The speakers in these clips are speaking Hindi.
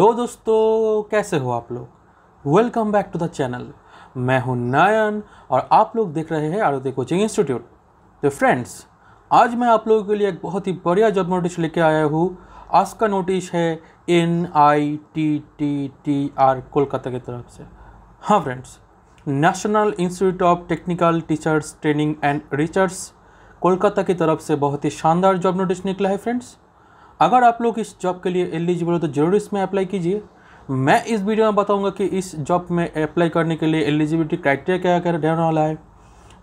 हेलो दोस्तों कैसे हो आप लोग welcome back to the channel मैं हूं नयन और आप लोग देख रहे हैं आरती कोचिंग इंस्टीट्यूट तो फ्रेंड्स आज मैं आप लोगों के लिए एक बहुत ही बढ़िया जॉब नोटिस लेके आया हूँ आज का नोटिस है N I T T T R Kolkata की तरफ से हाँ friends national institute of technical teachers training and research Kolkata की तरफ से बहुत ही शानदार जॉब नोटिस निकला है फ्रेंड्स अगर आप लोग इस जॉब के लिए एलिजिबल हो तो ज़रूर इसमें अप्लाई कीजिए मैं इस वीडियो में बताऊंगा कि इस जॉब में अप्लाई करने के लिए एलिजिबिलिटी क्राइटेरिया क्या क्या रहने वाला है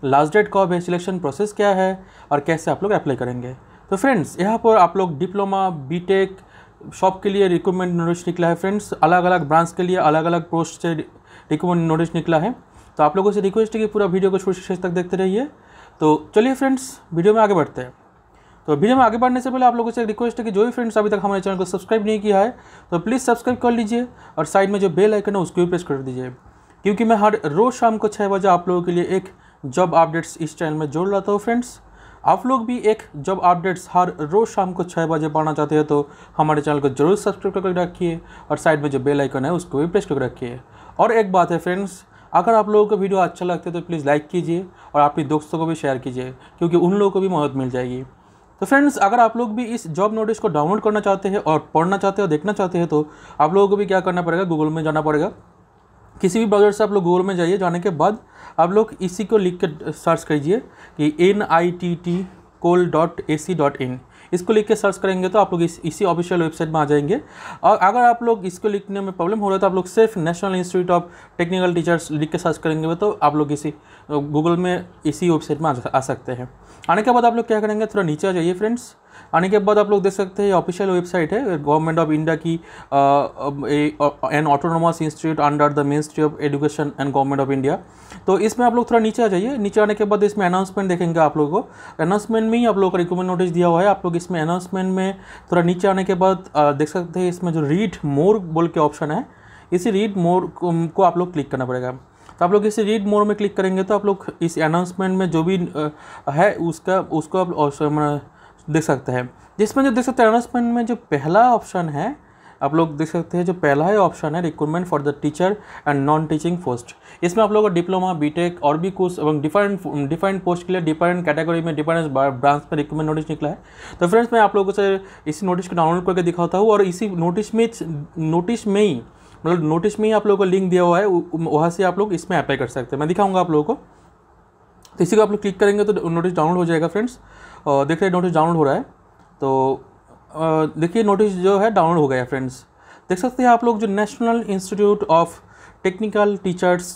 लास्ट डेट कब है सिलेक्शन प्रोसेस क्या है और कैसे आप लोग अप्लाई करेंगे तो फ्रेंड्स यहाँ पर आप लोग डिप्लोमा टेक शॉप के लिए रिक्रूटमेंट नोटिस निकला है फ्रेंड्स अलग अलग ब्रांच के लिए अलग अलग पोस्ट से रिक्रूटमेंट नोटिस निकला है तो आप लोगों से रिक्वेस्ट है कि पूरा वीडियो को शुरू शेष तक देखते रहिए तो चलिए फ्रेंड्स वीडियो में आगे बढ़ते हैं तो वीडियो में आगे बढ़ने से पहले आप लोगों से एक रिक्वेस्ट है कि जो भी फ्रेंड्स अभी तक हमारे चैनल को सब्सक्राइब नहीं किया है तो प्लीज़ सब्सक्राइब कर लीजिए और साइड में जो बेल आइकन है उसको भी प्रेस कर दीजिए क्योंकि मैं हर रोज़ शाम को छः बजे आप लोगों के लिए एक जॉब अपडेट्स इस चैनल में जोड़ लाता हूँ फ्रेंड्स आप लोग भी एक जॉब अपडेट्स हर रोज़ शाम को छः बजे पाना चाहते हैं तो हमारे चैनल को जरूर सब्सक्राइब करके रखिए और साइड में जो बेल आइकन है उसको भी प्रेस करके रखिए और एक बात है फ्रेंड्स अगर आप लोगों को वीडियो अच्छा लगता है तो प्लीज़ लाइक कीजिए और अपने दोस्तों को भी शेयर कीजिए क्योंकि उन लोगों को भी मदद मिल जाएगी तो फ्रेंड्स अगर आप लोग भी इस जॉब नोटिस को डाउनलोड करना चाहते हैं और पढ़ना चाहते हैं और देखना चाहते हैं तो आप लोगों को भी क्या करना पड़ेगा गूगल में जाना पड़ेगा किसी भी ब्राउजर से आप लोग गूगल में जाइए जाने के बाद आप लोग इसी को लिख के सर्च कीजिए कि N I T T kol dot A C dot in इसको लिख के सर्च करेंगे तो आप लोग इस इसी ऑफिशियल वेबसाइट में आ जाएंगे और अगर आप लोग इसको लिखने में प्रॉब्लम हो रहा है तो आप लोग सिर्फ national institute of technical teachers लिख के सर्च करेंगे तो आप लोग इसी गूगल में इसी वेबसाइट में आ सकते हैं आने के बाद आप लोग क्या करेंगे थोड़ा नीचे आ जाइए फ्रेंड्स आने के बाद आप लोग देख सकते हैं ऑफिशियल वेबसाइट है गवर्नमेंट ऑफ इंडिया की an autonomous institute under the ministry of education and government of India तो इसमें आप लोग थोड़ा नीचे आ जाइए नीचे आने के बाद इसमें अनाउंसमेंट देखेंगे आप लोगों को अनाउंसमेंट में ही आप लोगों का रिकमेंड नोटिस दिया हुआ है आप लोग इसमें अनाउंसमेंट में थोड़ा नीचे आने के बाद देख सकते हैं इसमें जो रीड मोर बोल के ऑप्शन है इसी रीड मोर को आप लोग क्लिक करना पड़ेगा तो आप लोग इसे रीड मोर में क्लिक करेंगे तो आप लोग इस अनाउंसमेंट में जो भी है उसका उसको आप देख सकते हैं जिसमें जो देख सकते हैं अनाउंसमेंट में जो पहला ऑप्शन है आप लोग देख सकते हैं जो पहला ही ऑप्शन है recruitment for the teacher and non teaching post इसमें आप लोगों का डिप्लोमा बीटेक और भी कोर्स एवं डिफरेंट डिफरेंट पोस्ट के लिए डिफरेंट कैटेगरी में डिफरेंट ब्रांच में रिक्रूटमेंट नोटिस निकला है तो फ्रेंड्स मैं आप लोगों से इसी नोटिस को डाउनलोड करके दिखाता हूँ और इसी नोटिस में नोटिस में ही मतलब नोटिस में ही आप लोगों को लिंक दिया हुआ है वहाँ से आप लोग इसमें अप्लाई कर सकते हैं मैं दिखाऊंगा आप लोगों को तो इसी को आप लोग क्लिक करेंगे तो नोटिस डाउनलोड हो जाएगा फ्रेंड्स और देख रहे नोटिस डाउनलोड हो रहा है तो देखिए नोटिस जो है डाउनलोड हो गया फ्रेंड्स देख सकते हैं आप लोग जो national institute of technical teachers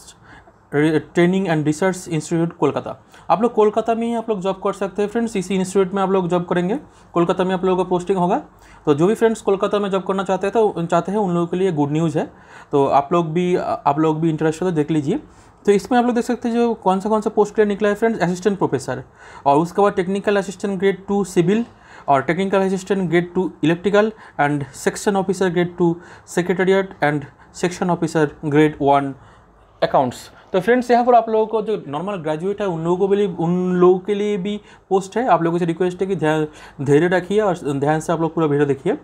training and research institute Kolkata आप लोग कोलकाता में ही आप लोग जॉब कर सकते हैं फ्रेंड्स इसी इंस्टीट्यूट में आप लोग जॉब करेंगे कोलकाता में आप लोगों का पोस्टिंग होगा तो जो भी फ्रेंड्स कोलकाता में जॉब करना चाहते हैं तो चाहते हैं उन लोगों के लिए गुड न्यूज़ है तो आप लोग भी आप लोग भी इंटरेस्ट हो तो देख लीजिए तो इसमें आप लोग देख सकते हैं जो कौन सा कौन सा पोस्ट के निकला है फ्रेंड्स असिस्टेंट प्रोफेसर और उसके बाद technical assistant grade two civil और technical assistant grade two electrical and section officer grade two secretariat and section officer grade one accounts तो फ्रेंड्स यहाँ पर आप लोगों को जो नॉर्मल ग्रेजुएट है उन लोगों के लिए उन लोगों के लिए भी पोस्ट है आप लोगों से रिक्वेस्ट है कि धैर्य रखिए और ध्यान से आप लोग पूरा वीडियो देखिए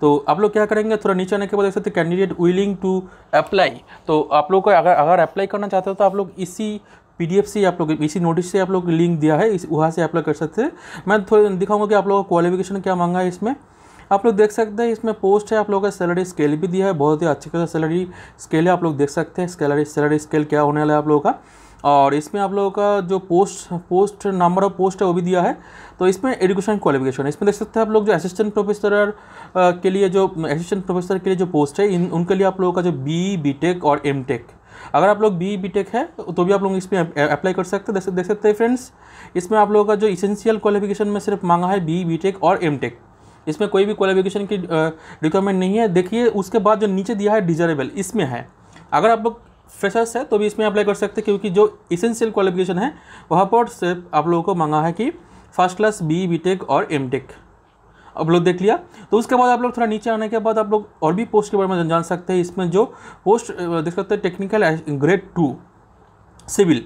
तो आप लोग क्या करेंगे थोड़ा नीचे आने के बाद देख सकते कैंडिडेट विलिंग टू अप्लाई तो आप लोग को अगर अगर अप्लाई करना चाहते हो तो आप लोग इसी पीडीएफ से आप लोग इसी नोटिस से आप लोग लिंक दिया है इस वहाँ से अप्लाई कर सकते हैं मैं थोड़ा दिखाऊंगा कि आप लोगों का क्वालिफिकेशन क्या मांगा है इसमें आप लोग देख सकते हैं इसमें पोस्ट है आप लोगों का सैलरी स्केल भी दिया है बहुत ही अच्छे खासा सैलरी स्केल है आप लोग देख सकते हैं सैलरी सैलरी स्केल क्या होने वाला है आप लोगों का और इसमें आप लोगों का जो post post number of post है वो भी दिया है तो इसमें एजुकेशन क्वालिफिकेशन इसमें देख सकते हैं आप लोग जो असिस्टेंट प्रोफेसर के लिए जो असिस्टेंट प्रोफेसर के लिए जो पोस्ट है इन उनके लिए आप लोगों का जो बी टेक और टेक अगर आप लोग बी टेक है तो भी आप लोग इसमें अप्लाई कर सकते हैं देख सकते हैं फ्रेंड्स इसमें आप लोगों का जो इसेंशियल क्वालिफिकेशन में सिर्फ मांगा है बी टेक और टेक इसमें कोई भी क्वालिफिकेशन की रिक्वायरमेंट नहीं है देखिए उसके बाद जो नीचे दिया है डिजरेबल इसमें है अगर आप लोग फ्रेशर्स है तो भी इसमें अप्लाई कर सकते हैं क्योंकि जो इसेंशियल क्वालिफिकेशन है वहाँ पर सिर्फ आप लोगों को मांगा है कि फर्स्ट क्लास बी टेक और टेक आप लोग देख लिया तो उसके बाद आप लोग थोड़ा नीचे आने के बाद आप लोग और भी पोस्ट के बारे में जान सकते हैं इसमें जो पोस्ट देख सकते हैं टेक्निकल ग्रेड टू सिविल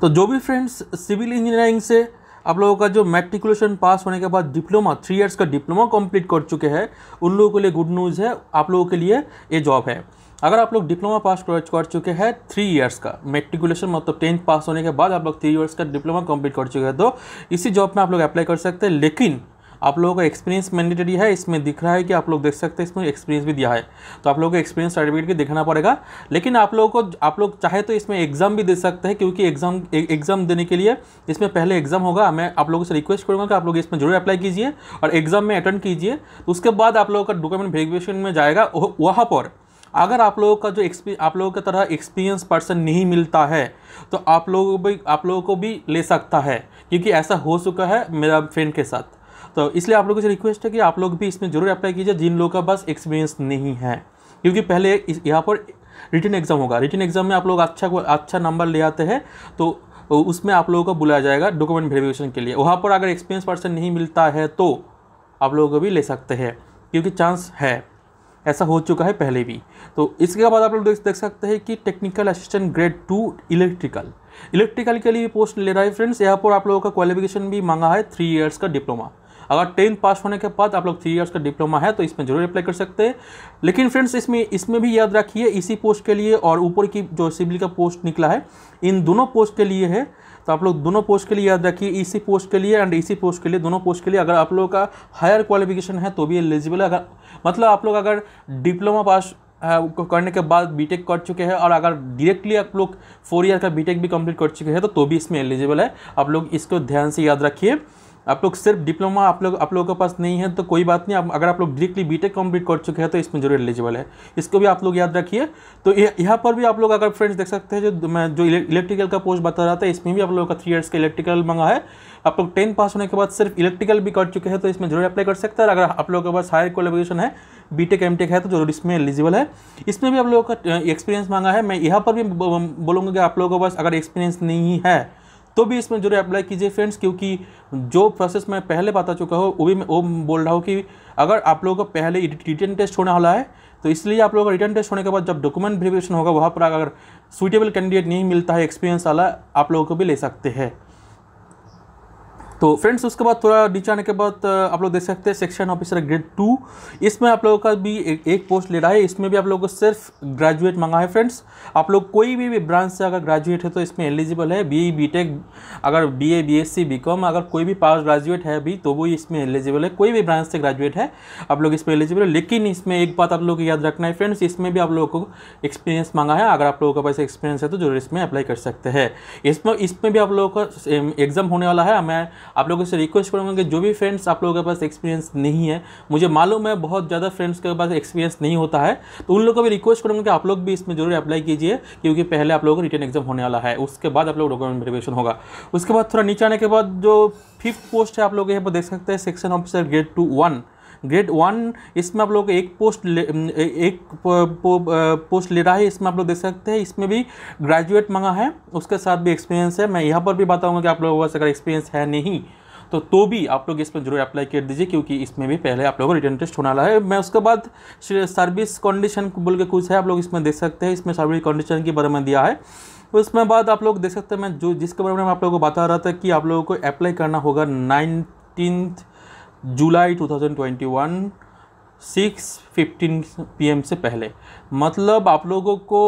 तो जो भी फ्रेंड्स सिविल इंजीनियरिंग से आप लोगों का जो मेट्रिकुलेशन पास होने के बाद डिप्लोमा थ्री इयर्स का डिप्लोमा कंप्लीट कर चुके हैं उन लोगों के लिए गुड न्यूज़ है आप लोगों के लिए ये जॉब है अगर आप लोग डिप्लोमा पास कर चुके हैं थ्री इयर्स का मेट्रिकुलेशन मतलब टेंथ पास होने के बाद आप लोग थ्री इयर्स का डिप्लोमा कंप्लीट कर चुके हैं तो इसी जॉब में आप लोग अप्लाई कर सकते हैं लेकिन आप लोगों का एक्सपीरियंस मैंडेटरी है इसमें दिख रहा है कि आप लोग देख सकते हैं इसमें एक्सपीरियंस भी दिया है तो आप लोगों को एक्सपीरियंस सर्टिफिकेट भी देखना पड़ेगा लेकिन आप लोगों को आप लोग चाहे तो इसमें एग्जाम भी दे सकते हैं क्योंकि एग्जाम एग्जाम देने के लिए इसमें पहले एग्जाम होगा मैं आप लोगों से रिक्वेस्ट करूँगा कि आप लोग इसमें जरूर अप्लाई कीजिए और एग्जाम में अटेंड कीजिए तो उसके बाद आप लोगों का डॉक्यूमेंट वेरिफिकेशन में जाएगा वहाँ पर अगर आप लोगों का जो एक्सपी आप लोगों की तरह एक्सपीरियंस पर्सन नहीं मिलता है तो आप लोगों भी आप लोगों को भी ले सकता है क्योंकि ऐसा हो चुका है मेरा फ्रेंड के साथ तो इसलिए आप लोगों से रिक्वेस्ट है कि आप लोग भी इसमें ज़रूर अप्लाई कीजिए जिन लोगों का पास एक्सपीरियंस नहीं है क्योंकि पहले यहाँ पर रिटर्न एग्ज़ाम होगा रिटर्न एग्ज़ाम में आप लोग अच्छा अच्छा नंबर ले आते हैं तो उसमें आप लोगों को बुलाया जाएगा डॉक्यूमेंट वेरिफिकेशन के लिए वहाँ पर अगर एक्सपीरियंस पर्सन नहीं मिलता है तो आप लोगों को भी ले सकते हैं क्योंकि चांस है ऐसा हो चुका है पहले भी तो इसके बाद आप लोग देख सकते हैं कि technical assistant grade two electrical electrical के लिए पोस्ट ले रहा है फ्रेंड्स यहाँ पर आप लोगों का क्वालिफिकेशन भी मांगा है थ्री इयर्स का डिप्लोमा अगर टेंथ पास होने के बाद आप लोग थ्री ईयर्स का डिप्लोमा है तो इसमें जरूर अप्लाई कर सकते हैं लेकिन फ्रेंड्स इसमें इसमें भी याद रखिए इसी पोस्ट के लिए और ऊपर की जो सिविल का पोस्ट निकला है इन दोनों पोस्ट के लिए है तो आप लोग दोनों पोस्ट के लिए याद रखिए इसी पोस्ट के लिए एंड इसी पोस्ट के लिए दोनों पोस्ट के लिए अगर आप लोगों का हायर क्वालिफिकेशन है तो भी एलिजिबल है अगर मतलब आप लोग अगर डिप्लोमा पास करने के बाद बीटेक कर चुके हैं और अगर डायरेक्टली आप लोग फोर ईयर का बीटेक भी कंप्लीट कर चुके हैं तो तो भी इसमें एलिजिबल है आप लोग इसको ध्यान से याद रखिए आप लोग सिर्फ डिप्लोमा आप लोग आप लोगों के पास नहीं है तो कोई बात नहीं आप अगर आप लोग डायरेक्टली बीटेक कंप्लीट कर चुके हैं तो इसमें जरूर एलिजिबल है इसको भी आप लोग याद रखिए तो यहाँ पर भी आप लोग अगर फ्रेंड्स देख सकते हैं जो मैं जो इलेक्ट्रिकल का पोस्ट बता रहा था इसमें भी आप लोगों का थ्री ईयर्स का इलेक्ट्रिकल मंगा है आप लोग टेंथ पास होने के बाद सिर्फ इलेक्ट्रिकल भी कर चुके हैं तो इसमें जरूर अप्लाई कर सकते हैं अगर आप लोगों के पास हायर क्वालिफिकेशन है बीटेक एमटेक है तो जरूर इसमें एलिजिबल है इसमें भी आप लोगों का एक्सपीरियंस मांगा है मैं यहाँ पर भी बोलूँगा कि आप लोगों के पास अगर एक्सपीरियंस नहीं है तो भी इसमें जरूर अप्लाई कीजिए फ्रेंड्स क्योंकि जो प्रोसेस मैं पहले बता चुका हूँ वो भी मैं वो बोल रहा हूँ कि अगर आप लोगों को पहले रिटर्न टेस्ट होने वाला है तो इसलिए आप लोगों का रिटर्न टेस्ट होने के बाद जब डॉक्यूमेंट वेरिफिकेशन होगा वहाँ पर अगर सुइटेबल कैंडिडेट नहीं मिलता है एक्सपीरियंस वाला आप लोगों को भी ले सकते हैं तो फ्रेंड्स उसके बाद थोड़ा नीचे आने के बाद आप लोग देख सकते हैं सेक्शन ऑफिसर ग्रेड टू इसमें आप लोगों का भी ए, एक पोस्ट ले रहा है इसमें भी आप लोगों को सिर्फ ग्रेजुएट मांगा है फ्रेंड्स आप लोग कोई भी, भी ब्रांच से अगर ग्रेजुएट है तो इसमें एलिजिबल है बी बी टेक अगर B A B S C B com अगर कोई भी पास ग्रेजुएट है अभी तो वो इसमें एलिजिबल है कोई भी ब्रांच से ग्रेजुएट है आप लोग इसमें एलिजिबल है लेकिन इसमें एक बात आप लोग याद रखना है फ्रेंड्स इसमें भी आप लोगों को एक्सपीरियंस मांगा है अगर आप लोगों का पास एक्सपीरियंस है तो जरूर इसमें अप्लाई कर सकते हैं इसमें इसमें भी आप लोगों का एग्जाम होने वाला है मैं आप लोगों से रिक्वेस्ट करूँगा कि जो भी फ्रेंड्स आप लोगों के पास एक्सपीरियंस नहीं है मुझे मालूम है बहुत ज़्यादा फ्रेंड्स के पास एक्सपीरियंस नहीं होता है तो उन लोगों को भी रिक्वेस्ट करूँगा कि आप लोग भी इसमें जरूर अप्लाई कीजिए क्योंकि पहले आप लोगों को रिटर्न एग्जाम होने वाला है उसके बाद आप लोग डॉक्यूमेंट वेरिफिकेशन होगा उसके बाद थोड़ा नीचे आने के बाद जो फिफ्थ पोस्ट है आप लोग यहाँ पर देख सकते हैं section officer grade two one grade one इसमें आप लोग एक पोस्ट ले एक पोस्ट ले रहा है इसमें आप लोग देख सकते हैं इसमें भी ग्रेजुएट मंगा है उसके साथ भी एक्सपीरियंस है मैं यहाँ पर भी बताऊँगा कि आप लोगों का अगर एक्सपीरियंस है नहीं तो तो भी आप लोग इसमें जरूर अप्लाई कर दीजिए क्योंकि इसमें भी पहले आप लोगों को रिटर्न टेस्ट होना है मैं उसके बाद सर्विस कंडीशन बोल के कुछ है आप लोग इसमें देख सकते हैं इसमें सर्विस कंडीशन के बारे में दिया है उसमें बाद आप लोग देख सकते हैं मैं जो जिसके बारे में आप लोगों को बता रहा था कि आप लोगों को अप्लाई करना होगा नाइनटीन जुलाई 2021 6:15 पीएम से पहले मतलब आप लोगों को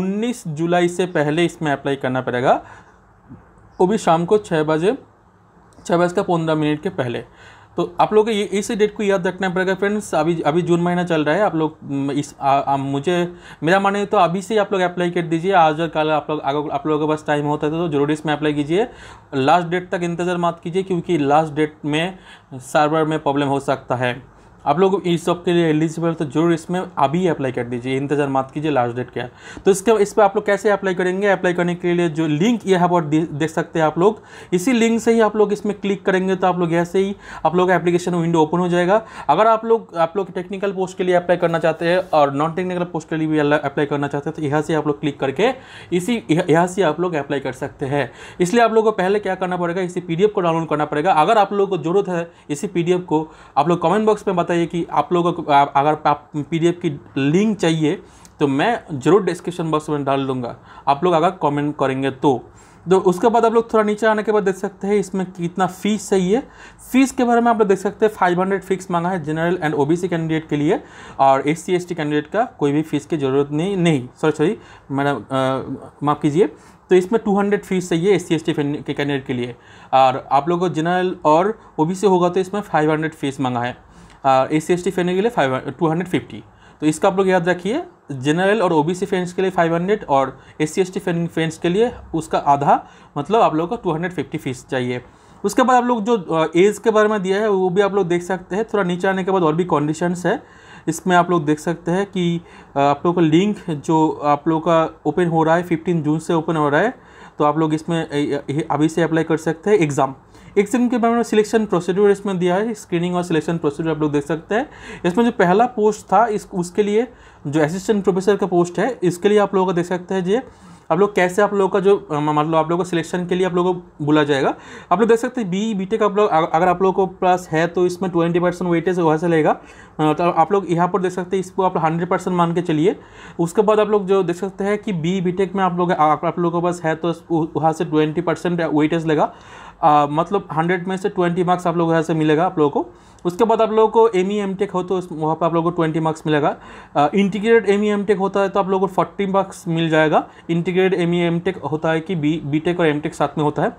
19 जुलाई से पहले इसमें अप्लाई करना पड़ेगा वो भी शाम को छः बजे छः बजकर पंद्रह मिनट के पहले तो आप लोग को ये इस डेट को याद रखना पड़ेगा फ्रेंड्स अभी अभी जून महीना चल रहा है आप लोग इस आ, आ, मुझे मेरा है तो अभी से आप लोग अप्लाई कर दीजिए आज और कल आप लोग आप लोगों के पास टाइम होता है तो जरूरी इसमें अप्लाई कीजिए लास्ट डेट तक इंतज़ार मत कीजिए क्योंकि लास्ट डेट में सर्वर में प्रॉब्लम हो सकता है आप लोग इस सब के लिए एलिजिबल तो जरूर इसमें अभी अप्लाई कर दीजिए इंतजार मत कीजिए लास्ट डेट क्या तो इसके इस पर आप लोग कैसे अप्लाई करेंगे अप्लाई करने के लिए जो लिंक यहाँ पर देख सकते हैं आप लोग इसी लिंक से ही आप लोग इसमें क्लिक करेंगे तो आप लोग ऐसे ही आप लोग का एप्लीकेशन विंडो ओपन हो जाएगा अगर आप लोग आप लोग टेक्निकल पोस्ट के लिए अप्लाई करना चाहते हैं और नॉन टेक्निकल पोस्ट के लिए भी अप्लाई करना चाहते हैं तो यहाँ से आप लोग क्लिक करके इसी यहाँ से आप लोग अप्लाई कर सकते हैं इसलिए आप लोग को पहले क्या करना पड़ेगा इसी पी को डाउनलोड करना पड़ेगा अगर आप लोग को जरूरत है इसी पी को आप लोग कमेंट बॉक्स में बता बताइए कि आप लोगों को अगर आप पीडीएफ की लिंक चाहिए तो मैं ज़रूर डिस्क्रिप्शन बॉक्स में डाल दूँगा आप लोग अगर कमेंट करेंगे तो तो उसके बाद आप लोग थोड़ा नीचे आने के बाद देख सकते हैं इसमें कितना फ़ीस चाहिए फ़ीस के बारे में आप लोग देख सकते हैं 500 फ़ीस मांगा है जनरल एंड ओबीसी कैंडिडेट के लिए और एस सी कैंडिडेट का कोई भी फ़ीस की ज़रूरत नहीं नहीं सॉरी सॉरी मैडम माफ़ कीजिए तो इसमें 200 फीस चाहिए एस सी के कैंडिडेट के लिए और आप लोगों को जनरल और ओ होगा तो इसमें फाइव फीस मांगा है A C S T friend के लिए फाइव टू हंड्रेड फिफ्टी तो इसका आप लोग याद रखिए जनरल और ओबीसी फ्रेंड्स के लिए 500 और एस सी फ्रेंड्स के लिए उसका आधा मतलब आप लोगों को 250 फीस चाहिए उसके बाद आप लोग जो एज के बारे में दिया है वो भी आप लोग देख सकते हैं थोड़ा नीचे आने के बाद और भी कंडीशंस है इसमें आप लोग देख सकते हैं कि आप लोगों का लिंक जो आप लोग का ओपन हो रहा है फिफ्टीन जून से ओपन हो रहा है तो आप लोग इसमें अभी से अप्लाई कर सकते हैं एग्ज़ाम एक सेकंड के बारे में सिलेक्शन प्रोसीड्यूर इसमें दिया है स्क्रीनिंग और सिलेक्शन प्रोसीड्यूर आप लोग देख सकते हैं इसमें जो पहला पोस्ट था इस उसके लिए जो असिस्टेंट प्रोफेसर का पोस्ट है इसके लिए आप लोगों का देख सकते हैं जी आप लोग कैसे आप लोगों का जो मतलब आप लोगों को सिलेक्शन के लिए आप लोगों को बुला जाएगा आप लोग देख सकते हैं बी बी टेक आप लोग अगर आप लोगों को प्लस है तो इसमें ट्वेंटी परसेंट वेटेज वहाँ से लेगा तो आप लोग यहाँ पर देख सकते हैं इसको आप हंड्रेड परसेंट मान के चलिए उसके बाद आप लोग जो देख सकते हैं कि बी बी टेक में आप लोग आप, आप लोगों के पास है तो वहाँ से ट्वेंटी परसेंट वेटेज लेगा आ, मतलब 100 में से 20 मार्क्स आप लोगों यहाँ से मिलेगा आप लोगों को उसके बाद आप लोगों को एम ई एम टेक हो तो वहाँ पर आप लोगों को 20 मार्क्स मिलेगा integrated M E M tech होता है तो आप लोगों को 40 मार्क्स मिल जाएगा integrated M E M tech होता है कि बी बी टेक और एम टेक साथ में होता है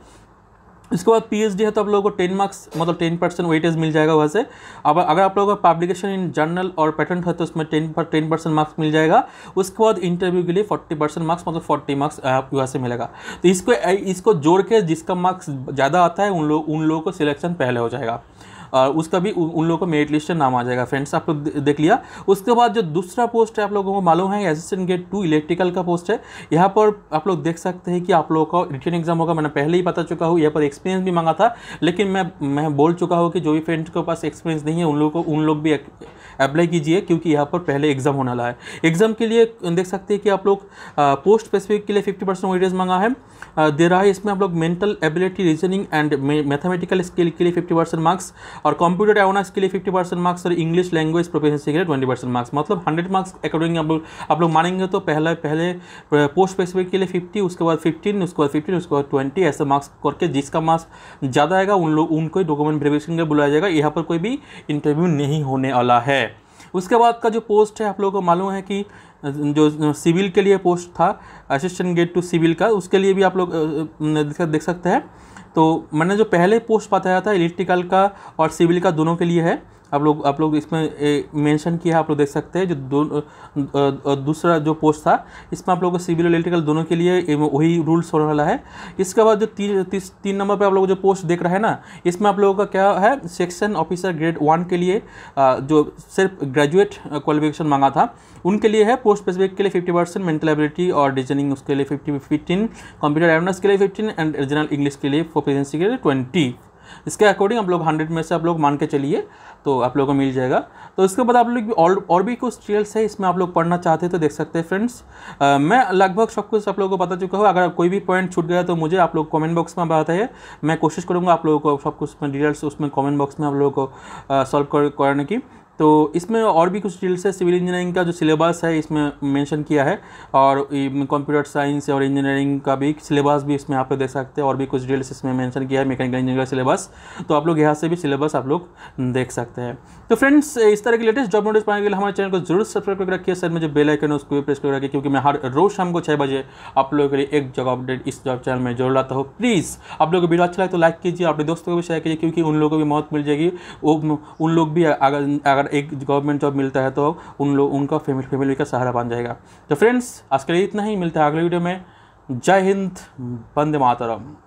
इसके बाद पीएचडी है तो आप लोगों को टेन मार्क्स मतलब टेन परसेंट वेटेज मिल जाएगा वहाँ से अब अगर आप लोगों का पब्लिकेशन इन जर्नल और पेटेंट है तो उसमें टेन पर टेन परसेंट मार्क्स मिल जाएगा उसके बाद इंटरव्यू के लिए फोर्टी परसेंट मार्क्स मतलब फोर्टी मार्क्स आप वहाँ से मिलेगा तो इसको इसको जोड़ के जिसका मार्क्स ज़्यादा आता है उन लोग उन लोगों को सिलेक्शन पहले हो जाएगा और उसका भी उन लोगों का मेरिट लिस्ट में नाम आ जाएगा फ्रेंड्स आप लोग देख लिया उसके बाद जो दूसरा पोस्ट है आप लोगों को मालूम है असिस्टेंट गेट टू इलेक्ट्रिकल का पोस्ट है यहाँ पर आप लोग देख सकते हैं कि आप लोगों का रिटर्न एग्जाम होगा मैंने पहले ही बता चुका हूँ यहाँ पर एक्सपीरियंस भी मांगा था लेकिन मैं मैं बोल चुका हूँ कि जो भी फ्रेंड्स के पास एक्सपीरियंस नहीं है उन लोगों को उन लोग भी अप्लाई कीजिए क्योंकि यहाँ पर पहले एग्जाम होने वाला है एग्जाम के लिए देख सकते हैं कि आप लोग पोस्ट स्पेसिफिक के लिए फिफ्टी परसेंट वेटेज मांगा है दे रहा है इसमें आप लोग mental ability reasoning and mathematical skill के लिए फिफ्टी परसेंट मार्क्स और कंप्यूटर अवेयरनेस के लिए फिफ्टी परसेंट मार्क्स और इंग्लिश लैंग्वेज प्रोफेशनसी के लिए ट्वेंटी परसेंट मार्क्स मतलब हंड्रेड मार्क्स अकॉर्डिंग आप लोग आप लोग मानेंगे तो पहले पहले पोस्ट स्पेसिफिक के लिए फिफ्टी उसके बाद फिफ्टीन उसके बाद फिफ्टीन उसके बाद ट्वेंटी ऐसे मार्क्स करके जिसका मार्क्स ज़्यादा आएगा उन लोग उनको ही डॉक्यूमेंट वेरिफिकेशन के बुलाया जाएगा यहाँ पर कोई भी इंटरव्यू नहीं होने वाला है उसके बाद का जो पोस्ट है आप लोगों को मालूम है कि जो सिविल के लिए पोस्ट था असिस्टेंट गेट टू सिविल का उसके लिए भी आप लोग देख सकते हैं तो मैंने जो पहले पोस्ट बताया था इलेक्ट्रिकल का और सिविल का दोनों के लिए है आप लोग आप लोग इसमें मेंशन किया आप लोग देख सकते हैं जो दोनों दूसरा जो पोस्ट था इसमें आप लोग को सिविल इलेक्ट्रिकल दोनों के लिए वही रूल्स होने वाला है इसके बाद जो तीन ती, तीन नंबर पर आप लोग जो पोस्ट देख रहे हैं ना इसमें आप लोगों का क्या है सेक्शन ऑफिसर ग्रेड वन के लिए जो सिर्फ ग्रेजुएट क्वालिफिकेशन मांगा था उनके लिए है पोस्ट स्पेसिफिक के लिए फिफ्टी परसेंट मेंटल एबिलिटी और डिजाइनिंग उसके लिए फिफ्टी फिफ्टीन कंप्यूटर एवेयरनेस के लिए फिफ्टीन एंड रीजनल इंग्लिश के लिए प्रेजेंसी के लिए ट्वेंटी इसके अकॉर्डिंग आप लोग हंड्रेड में से आप लोग मान के चलिए तो आप लोगों को मिल जाएगा तो इसके बाद आप लोग और और भी कुछ ट्रेल्स है इसमें आप लोग पढ़ना चाहते तो देख सकते हैं फ्रेंड्स मैं लगभग सब कुछ आप लोगों को बता चुका हूँ अगर कोई भी पॉइंट छूट गया तो मुझे आप लोग कॉमेंट बॉक्स में बताइए मैं कोशिश करूँगा आप लोगों को सब कुछ डिटेल्स उसमें कॉमेंट बॉक्स में आप लोगों को सॉल्व करने की तो इसमें और भी कुछ डिटेल्स है सिविल इंजीनियरिंग का जो सिलेबस है इसमें मेंशन किया है और कंप्यूटर साइंस और इंजीनियरिंग का भी सिलेबस भी इसमें आप लोग देख सकते हैं और भी कुछ डिटेल्स इसमें मेंशन किया है मैकेनिकल इंजीनियरिंग का सिलेबस तो आप लोग यहाँ से भी सिलेबस आप लोग देख सकते हैं तो फ्रेंड्स इस तरह के लेटेस्ट जॉब नोटिस पाने के लिए हमारे चैनल को जरूर सब्सक्राइब करके रखिए सर में जो बेलाइकन है उसको भी प्रेस करके रखिए क्योंकि मैं हर रोज़ शाम को छः बजे आप लोगों के लिए एक जॉब अपडेट इस जॉब चैनल में जरूर लाता हूँ प्लीज़ आप लोगों को वीडियो अच्छा लगे तो लाइक कीजिए अपने दोस्तों को भी शेयर कीजिए क्योंकि उन लोगों को भी मौत मिल जाएगी वो उन लोग भी अगर अगर एक गवर्नमेंट जॉब मिलता है तो उन लोग उनका फैमिली फैमिली का सहारा बन जाएगा तो फ्रेंड्स आज के लिए इतना ही मिलता है अगले वीडियो में जय हिंद वंदे मातरम